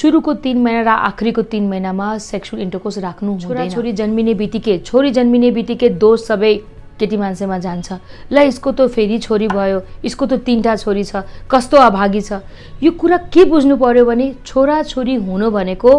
सुरुको तिन महिना र आखिरीको तिन महिनामा सेक्सुअल इन्टरकोर्स राख्नु छोरा छोरी जन्मिने बित्तिकै छोरी जन्मिने बित्तिकै दोष सबै केटी मान्छेमा जान्छ ल यसको त फेरि छोरी भयो यसको त तिनवटा छोरी छ कस्तो अभागी छ यो कुरा के बुझ्नु पर्यो भने छोरा छोरी हुनु भनेको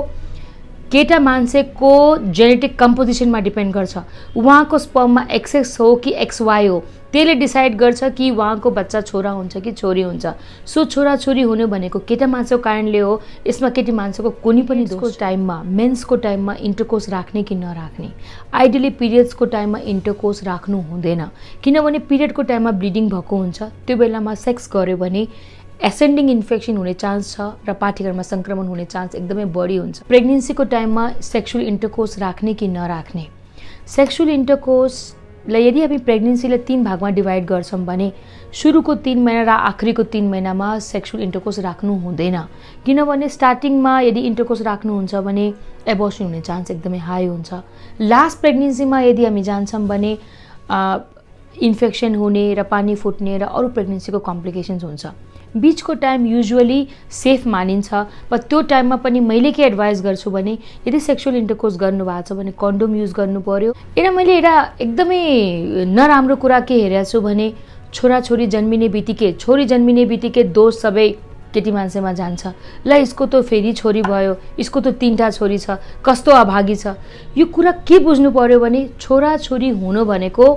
केटा मान्छेको जेनेटिक कम्पोजिसनमा डिपेन्ड गर्छ उहाँको स्पर्ममा एक्सएक्स हो कि एक्सवाई हो त्यसले डिसाइड गर्छ कि उहाँको बच्चा छोरा हुन्छ कि छोरी हुन्छ सो छोरी हुने भनेको केटा मान्छेको कारणले हो यसमा केटी मान्छेको कुनै पनि दोष टाइममा मेन्सको टाइममा इन्टरकोस राख्ने कि नराख्ने आइडियली पिरियड्सको टाइममा इन्टरकोस राख्नु हुँदैन किनभने पिरियडको टाइममा ब्लिडिङ भएको हुन्छ त्यो बेलामा सेक्स गऱ्यो भने एसेन्डिङ इन्फेक्सन हुने चान्स छ र पाठीघरमा सङ्क्रमण हुने चान्स एकदमै बढी हुन्छ प्रेग्नेन्सीको टाइममा सेक्सुअल इन्टरकोर्स राख्ने कि नराख्ने सेक्सुअल इन्टरकोर्सलाई यदि हामी प्रेग्नेन्सीलाई तिन भागमा डिभाइड गर्छौँ भने सुरुको तिन महिना र आखिरीको तिन महिनामा सेक्सुअल इन्टरकोर्स राख्नु हुँदैन किनभने स्टार्टिङमा यदि इन्टरकोर्स राख्नुहुन्छ भने एबोर्सन हुने चान्स एकदमै हाई हुन्छ लास्ट प्रेग्नेन्सीमा यदि हामी जान्छौँ भने इन्फेक्सन हुने र पानी फुट्ने र अरू प्रेग्नेन्सीको कम्प्लिकेसन्स हुन्छ बिचको टाइम युजुअली सेफ मानिन्छ र त्यो टाइममा पनि मैले के एडभाइस गर्छु भने यदि सेक्सुअल इन्टरकोर्स गर्नुभएको छ भने कन्डोम युज गर्नु पऱ्यो एउटा मैले एउटा एकदमै नराम्रो कुरा के हेरेको छु भने छोराछोरी जन्मिने बित्तिकै छोरी जन्मिने बित्तिकै दोष सबै केटी मान्छेमा जान्छ ल यसको त फेरि छोरी भयो यसको त तिनवटा छोरी छ कस्तो अभागी छ यो कुरा के बुझ्नु पऱ्यो भने छोराछोरी हुनु भनेको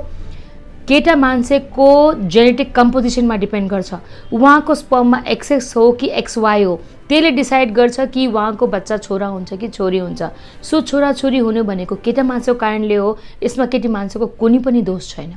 केटा मान्छेको जेनेटिक कम्पोजिसनमा डिपेन्ड गर्छ उहाँको स्पममा एक्सएक्स हो कि एक्सवाई हो त्यसले डिसाइड गर्छ कि उहाँको बच्चा छोरा हुन्छ कि छोरी हुन्छ सो छोराछोरी हुनु भनेको केटा मान्छेको कारणले हो यसमा केटी मान्छेको कुनै पनि दोष छैन